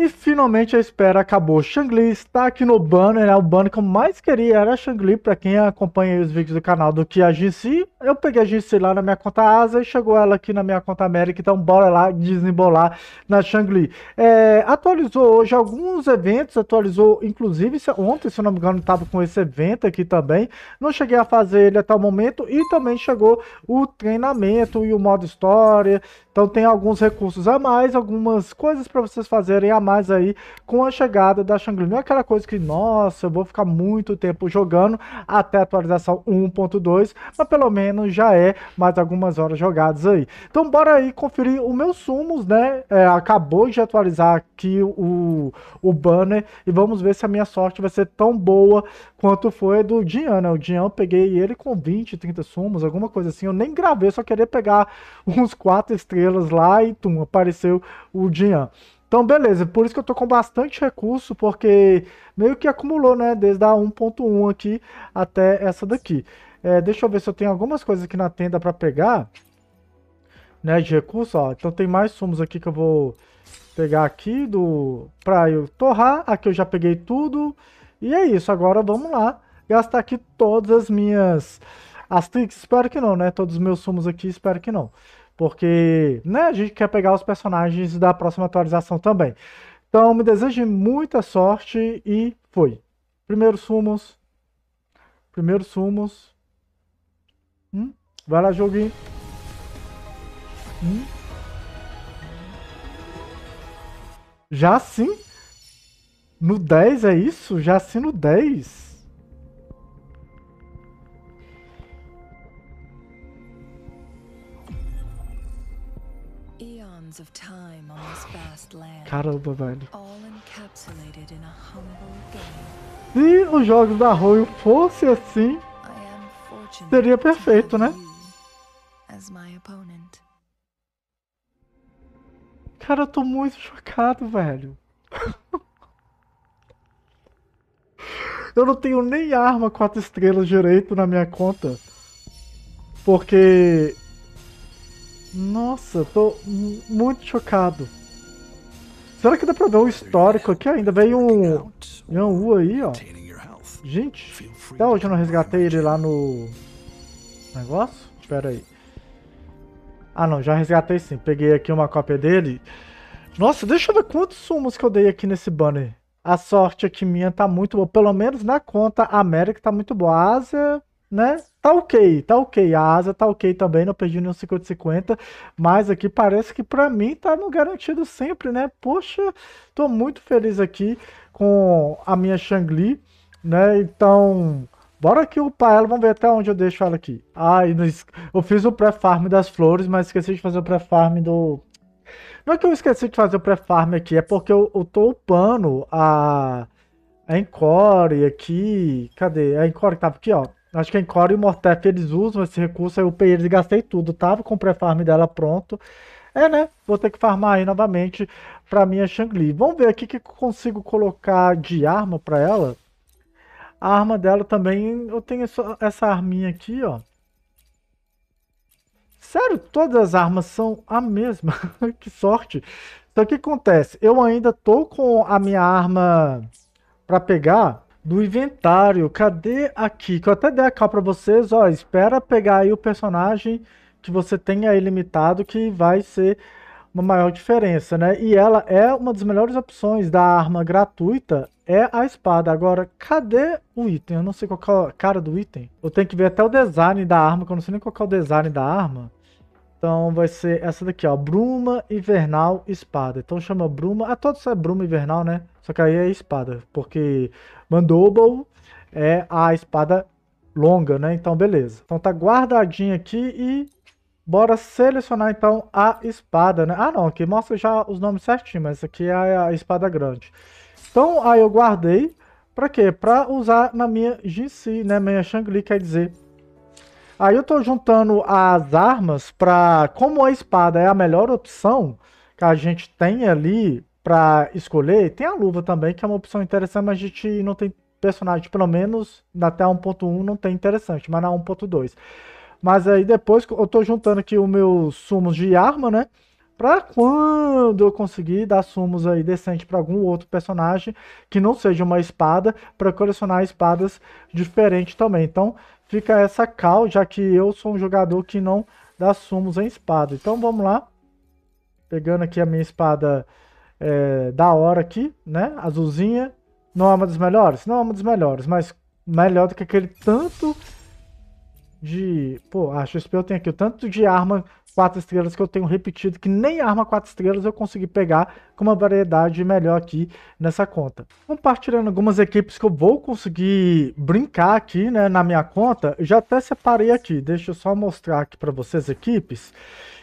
E finalmente a espera acabou. Shangli está aqui no banner, né? O banner que eu mais queria era Shangli, para quem acompanha os vídeos do canal do que a GC. Eu peguei a GC lá na minha conta Asa e chegou ela aqui na minha conta América, então bora lá desembolar na Shangli. É, atualizou hoje alguns eventos, atualizou inclusive ontem, se não me engano, estava com esse evento aqui também. Não cheguei a fazer ele até o momento e também chegou o treinamento e o modo história. Então tem alguns recursos a mais, algumas coisas para vocês fazerem a mais mais aí com a chegada da Shangri. Não é aquela coisa que, nossa, eu vou ficar muito tempo jogando até a atualização 1.2, mas pelo menos já é mais algumas horas jogadas aí. Então bora aí conferir o meu sumos, né? É, acabou de atualizar aqui o, o banner e vamos ver se a minha sorte vai ser tão boa quanto foi do Dian, né? O Dian eu peguei ele com 20, 30 sumos, alguma coisa assim. Eu nem gravei, só queria pegar uns quatro estrelas lá e tum, apareceu o Dian. Então, beleza, por isso que eu tô com bastante recurso, porque meio que acumulou, né? Desde a 1.1 aqui até essa daqui. É, deixa eu ver se eu tenho algumas coisas aqui na tenda para pegar, né? De recurso, ó. Então tem mais sumos aqui que eu vou pegar aqui do pra eu torrar. Aqui eu já peguei tudo. E é isso, agora vamos lá gastar aqui todas as minhas... As tricks, espero que não, né? Todos os meus sumos aqui, espero que não. Porque né, a gente quer pegar os personagens da próxima atualização também. Então, me desejo muita sorte e foi. Primeiros sumos. Primeiros sumos. Hum? Vai lá, joguinho. Hum? Já sim? No 10 é isso? Já sim no 10? Eons of time on this vast land. Caramba, velho. Se os jogos da Royo fossem assim, seria perfeito, né? Cara, eu tô muito chocado, velho. eu não tenho nem arma 4 estrelas direito na minha conta. Porque nossa, tô muito chocado. Será que dá pra ver o histórico aqui? Ainda veio um Yan Wu aí, ó. Gente, até hoje eu não resgatei ele lá no negócio. Espera aí. Ah não, já resgatei sim. Peguei aqui uma cópia dele. Nossa, deixa eu ver quantos sumos que eu dei aqui nesse banner. A sorte aqui é minha tá muito boa. Pelo menos na conta a América tá muito boa. A Ásia né? Tá ok, tá ok. A asa tá ok também, não perdi nenhum 50-50. Mas aqui parece que para mim tá no garantido sempre, né? Poxa, tô muito feliz aqui com a minha Shangli, né? Então, bora aqui upar ela, vamos ver até onde eu deixo ela aqui. Ah, eu fiz o pré-farm das flores, mas esqueci de fazer o pré-farm do... Não é que eu esqueci de fazer o pré-farm aqui, é porque eu, eu tô upando a... A Encore aqui, cadê? A Encore que tava aqui, ó Acho que a Encore e o Mortef eles usam esse recurso. Aí eu peguei, eles gastei tudo, tava tá? com o pré-farm dela pronto. É, né? Vou ter que farmar aí novamente pra minha Shangli. Vamos ver aqui o que eu consigo colocar de arma pra ela. A arma dela também, eu tenho essa, essa arminha aqui, ó. Sério, todas as armas são a mesma. que sorte. Então o que acontece? Eu ainda tô com a minha arma pra pegar do inventário. Cadê aqui? Que eu até dei a cá pra vocês, ó. Espera pegar aí o personagem que você tem aí limitado, que vai ser uma maior diferença, né? E ela é uma das melhores opções da arma gratuita, é a espada. Agora, cadê o item? Eu não sei qual é a cara do item. Eu tenho que ver até o design da arma, que eu não sei nem qual é o design da arma. Então vai ser essa daqui, ó. Bruma, Invernal, Espada. Então chama Bruma. Ah, todos é Bruma Invernal, né? Só que aí é espada. Porque Mandoble é a espada longa, né? Então beleza. Então tá guardadinho aqui e bora selecionar então a espada, né? Ah não, aqui mostra já os nomes certinho, mas aqui é a espada grande. Então aí eu guardei. Pra quê? Pra usar na minha GC, né? Minha shangri, quer dizer... Aí eu tô juntando as armas para como a espada é a melhor opção que a gente tem ali para escolher, tem a luva também, que é uma opção interessante, mas a gente não tem personagem, pelo menos até a 1.1 não tem interessante, mas na 1.2. Mas aí depois eu tô juntando aqui os meus sumos de arma, né? Pra quando eu conseguir dar sumos aí decente para algum outro personagem que não seja uma espada, para colecionar espadas diferentes também. Então, fica essa cal, já que eu sou um jogador que não dá sumos em espada. Então vamos lá. Pegando aqui a minha espada é, da hora aqui, né? Azulzinha. Não é uma das melhores? Não é uma das melhores, mas melhor do que aquele tanto de. Pô, a XP eu tenho aqui o tanto de arma quatro estrelas que eu tenho repetido, que nem arma quatro estrelas eu consegui pegar com uma variedade melhor aqui nessa conta. Compartilhando algumas equipes que eu vou conseguir brincar aqui, né, na minha conta, já até separei aqui, deixa eu só mostrar aqui para vocês equipes.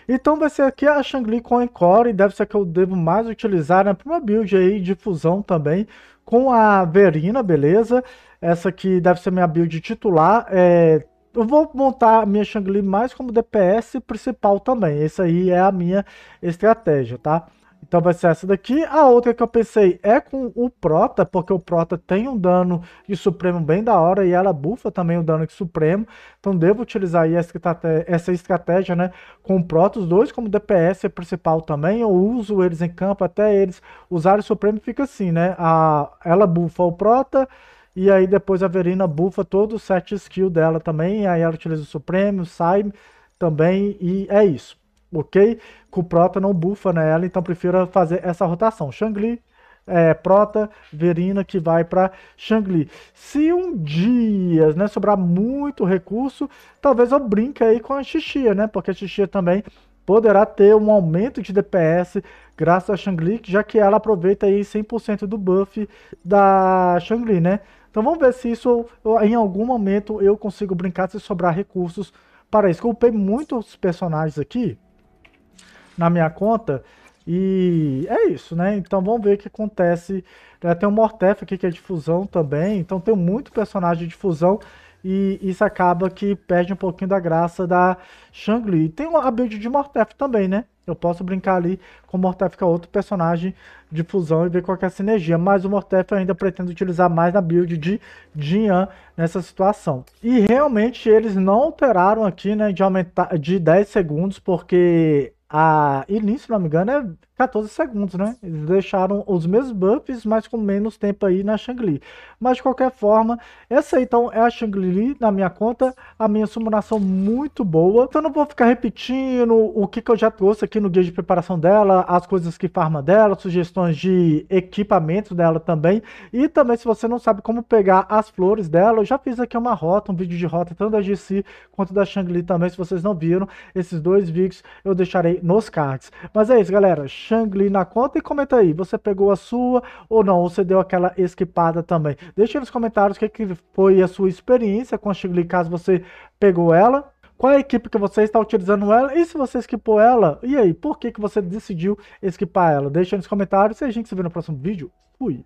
Então vai ser aqui a Shangli com Encore, deve ser que eu devo mais utilizar, né, para uma build aí de fusão também, com a Verina, beleza? Essa aqui deve ser minha build titular, é eu vou montar a minha Shangli mais como DPS principal também. Essa aí é a minha estratégia, tá? Então vai ser essa daqui. A outra que eu pensei é com o Prota, porque o Prota tem um dano de Supremo bem da hora e ela bufa também o dano de Supremo. Então devo utilizar aí essa estratégia, né? Com o Prota, os dois como DPS principal também. Eu uso eles em campo até eles usarem o Supremo fica assim, né? A, ela bufa o Prota e aí depois a Verina bufa todo o set skill dela também. Aí ela utiliza o Supremo, o também. E é isso. Ok? Com o Prota não bufa nela, então prefiro fazer essa rotação. Shangli, é, Prota, Verina que vai para Shangli. Se um dia né, sobrar muito recurso, talvez eu brinque aí com a Xixia, né? Porque a Xixia também poderá ter um aumento de DPS graças a Shangli, já que ela aproveita aí 100% do buff da Shangli, né? Então vamos ver se isso, em algum momento, eu consigo brincar se sobrar recursos para isso. Eu upei muitos personagens aqui na minha conta. E é isso, né? Então vamos ver o que acontece. É, tem o Mortef aqui que é de fusão também. Então tem muito personagem de fusão. E isso acaba que perde um pouquinho da graça da Shang-Li. Tem a build de Mortef também, né? Eu posso brincar ali com o Mortef, que é outro personagem de fusão e ver qualquer é sinergia. Mas o Mortef eu ainda pretendo utilizar mais na build de Dian, nessa situação. E realmente eles não alteraram aqui, né, de aumentar de 10 segundos, porque a início, se não me engano, é 14 segundos, né? Eles deixaram os mesmos buffs, mas com menos tempo aí na Shang-Li. Mas de qualquer forma, essa aí, então é a Shang-Li na minha conta, a minha sumonação muito boa. Então não vou ficar repetindo o que, que eu já trouxe aqui no guia de preparação dela, as coisas que farma dela, sugestões de equipamento dela também. E também se você não sabe como pegar as flores dela, eu já fiz aqui uma rota, um vídeo de rota tanto da GC quanto da Shang-Li também, se vocês não viram. Esses dois vídeos eu deixarei nos cards. Mas é isso, galera. Shangli na conta e comenta aí, você pegou a sua ou não, você deu aquela esquipada também. Deixa nos comentários o que, é que foi a sua experiência com a Shangli, caso você pegou ela qual é a equipe que você está utilizando ela e se você esquipou ela, e aí, por que, que você decidiu esquipar ela? Deixa nos comentários e a gente se vê no próximo vídeo. Fui!